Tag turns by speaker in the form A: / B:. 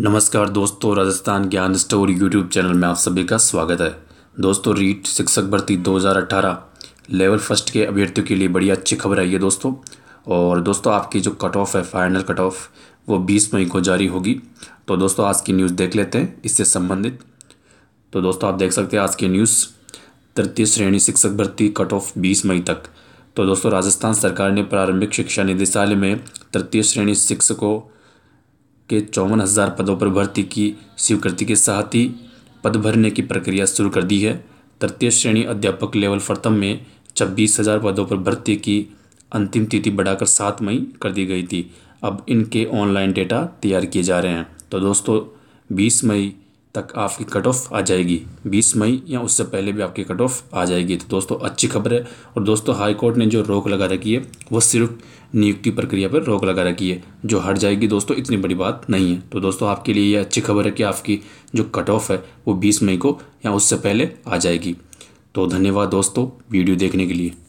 A: नमस्कार दोस्तों राजस्थान ज्ञान स्टोर यूट्यूब चैनल में आप सभी का स्वागत है दोस्तों रीट शिक्षक भर्ती 2018 लेवल फर्स्ट के अभ्यर्थियों के लिए बड़ी अच्छी खबर आई है दोस्तों और दोस्तों आपकी जो कट ऑफ है फाइनल कट ऑफ वो 20 मई को जारी होगी तो दोस्तों आज की न्यूज़ देख लेते हैं इससे संबंधित तो दोस्तों आप देख सकते हैं आज की न्यूज़ तृतीय श्रेणी शिक्षक भर्ती कट ऑफ बीस मई तक तो दोस्तों राजस्थान सरकार ने प्रारंभिक शिक्षा निदेशालय में तृतीय श्रेणी शिक्षकों के चौवन हज़ार पदों पर भर्ती की स्वीकृति के साथ ही पद भरने की प्रक्रिया शुरू कर दी है तृतीय श्रेणी अध्यापक लेवल प्रथम में छब्बीस हज़ार पदों पर भर्ती की अंतिम तिथि बढ़ाकर सात मई कर दी गई थी अब इनके ऑनलाइन डेटा तैयार किए जा रहे हैं तो दोस्तों बीस मई तक आपकी कट ऑफ आ जाएगी 20 मई या उससे पहले भी आपकी कट ऑफ आ जाएगी तो दोस्तों अच्छी खबर है और दोस्तों हाई कोर्ट ने जो रोक लगा रखी है वो सिर्फ नियुक्ति प्रक्रिया पर रोक लगा रखी है जो हट जाएगी दोस्तों इतनी बड़ी बात नहीं है तो दोस्तों आपके लिए ये अच्छी खबर है कि आपकी जो कट ऑफ है वो बीस मई को या उससे पहले आ जाएगी तो धन्यवाद दोस्तों वीडियो देखने के लिए